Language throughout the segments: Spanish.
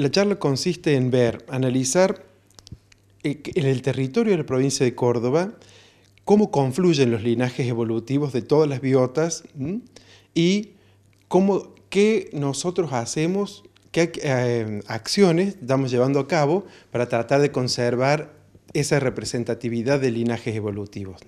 La charla consiste en ver, analizar eh, en el territorio de la provincia de Córdoba cómo confluyen los linajes evolutivos de todas las biotas y cómo, qué nosotros hacemos, qué eh, acciones estamos llevando a cabo para tratar de conservar esa representatividad de linajes evolutivos.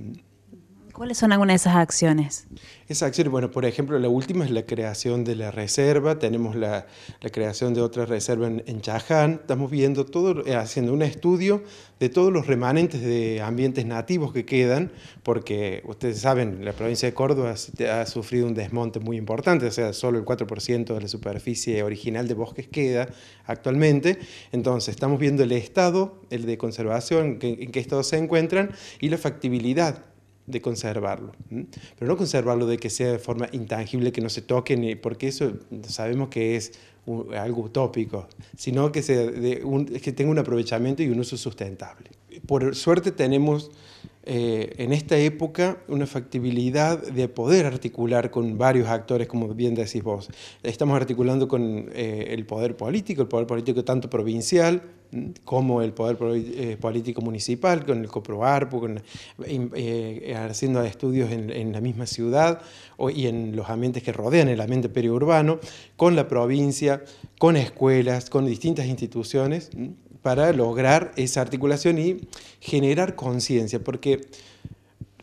¿Cuáles son algunas de esas acciones? Esas acciones, bueno, por ejemplo, la última es la creación de la reserva, tenemos la, creación de otra reserva en, Chaján, estamos viendo todo, eh, haciendo un estudio de todos los remanentes de ambientes nativos que quedan, porque ustedes saben, la provincia de Córdoba ha sufrido un desmonte muy importante, o sea, solo el 4% de la superficie original de bosques queda actualmente, entonces estamos viendo el estado, el de conservación, en qué estado se encuentran y la factibilidad de conservarlo. Pero no conservarlo de que sea de forma intangible, que no se toque, ni, porque eso sabemos que es algo utópico, sino que, se, que tenga un aprovechamiento y un uso sustentable. Por suerte tenemos eh, en esta época una factibilidad de poder articular con varios actores, como bien decís vos. Estamos articulando con eh, el poder político, el poder político tanto provincial mm, como el poder eh, político municipal, con el coproarpo, haciendo estudios en, en, la misma ciudad y en los ambientes que rodean el ambiente periurbano, con la provincia, con escuelas, con distintas instituciones mm, para lograr esa articulación y generar conciencia, porque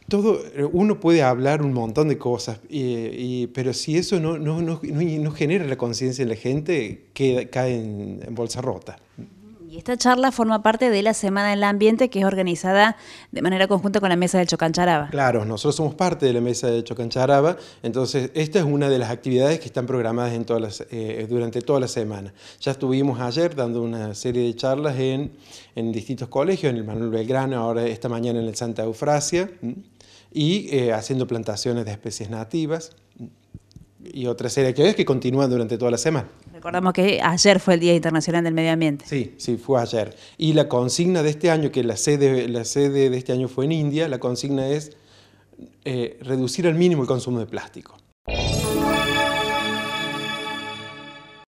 todo, uno puede hablar un montón de cosas, pero si eso no, no, genera la conciencia en la gente, queda, cae en bolsa rota. Y esta charla forma parte de la Semana del Ambiente que es organizada de manera conjunta con la Mesa del Chocancharaba. Claro, nosotros somos parte de la Mesa del Chocancharaba, entonces esta es una de las actividades que están programadas eh, durante toda la semana. Ya estuvimos ayer dando una serie de charlas en, distintos colegios, en el Manuel Belgrano, ahora esta mañana en el Santa Eufrasia, y eh, haciendo plantaciones de especies nativas y otra serie de actividades que continúan durante toda la semana. Recordamos que ayer fue el Día Internacional del Medio Ambiente. Sí, sí, fue ayer. Y la consigna de este año, que la sede, la sede de este año fue en India, la consigna es eh, reducir al mínimo el consumo de plástico.